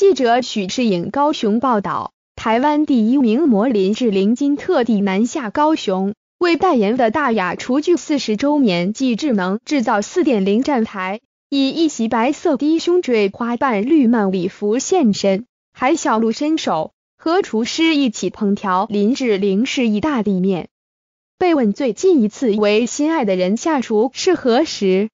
记者许世颖高雄报道，台湾第一名模林志玲今特地南下高雄，为代言的大雅厨具四十周年暨智能制造四点零站台，以一袭白色低胸缀花瓣绿曼礼服现身，还小露身手，和厨师一起烹调。林志玲是意大利面。被问最近一次为心爱的人下厨是何时，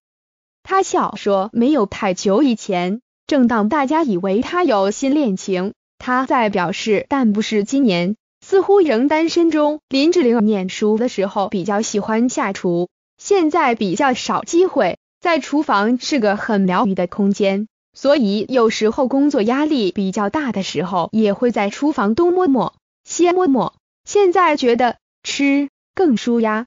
他笑说没有太久以前。正当大家以为他有新恋情，他在表示，但不是今年，似乎仍单身中。林志玲念书的时候比较喜欢下厨，现在比较少机会，在厨房是个很疗愈的空间，所以有时候工作压力比较大的时候，也会在厨房多摸摸、先摸摸。现在觉得吃更舒压。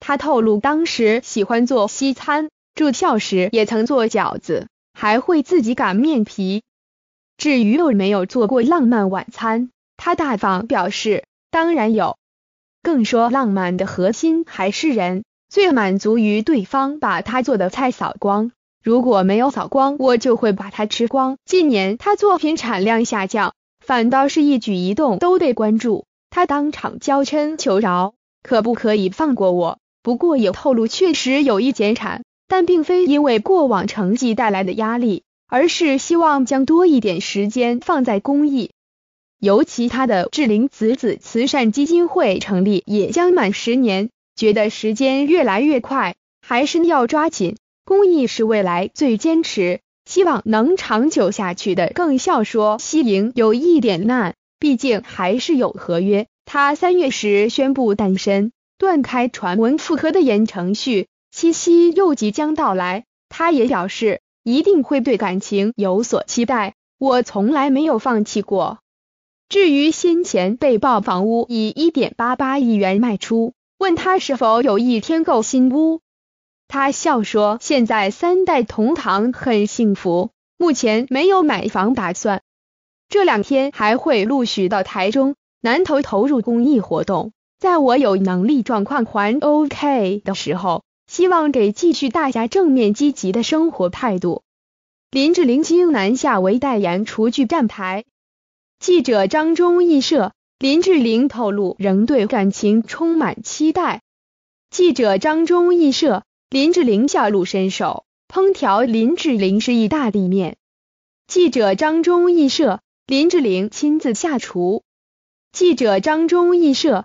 他透露，当时喜欢做西餐，住校时也曾做饺子。还会自己擀面皮。至于有没有做过浪漫晚餐，他大方表示当然有。更说浪漫的核心还是人，最满足于对方把他做的菜扫光。如果没有扫光，我就会把它吃光。近年他作品产量下降，反倒是一举一动都得关注。他当场娇嗔求饶，可不可以放过我？不过也透露确实有意减产。但并非因为过往成绩带来的压力，而是希望将多一点时间放在公益。尤其他的志玲子子慈善基金会成立也将满十年，觉得时间越来越快，还是要抓紧公益是未来最坚持、希望能长久下去的。更笑说，西营有一点难，毕竟还是有合约。他三月时宣布单身，断开传闻复合的言承旭。七夕又即将到来，他也表示一定会对感情有所期待。我从来没有放弃过。至于先前被曝房屋以一点八八亿元卖出，问他是否有一天购新屋，他笑说：“现在三代同堂很幸福，目前没有买房打算。这两天还会陆续到台中、南投投入公益活动，在我有能力状况还 OK 的时候。”希望给继续大家正面积极的生活态度。林志玲新南下为代言厨具站牌。记者张忠义摄。林志玲透露仍对感情充满期待。记者张忠义摄。林志玲笑露身手，烹调林志玲是意大利面。记者张忠义摄。林志玲亲自下厨。记者张忠义摄。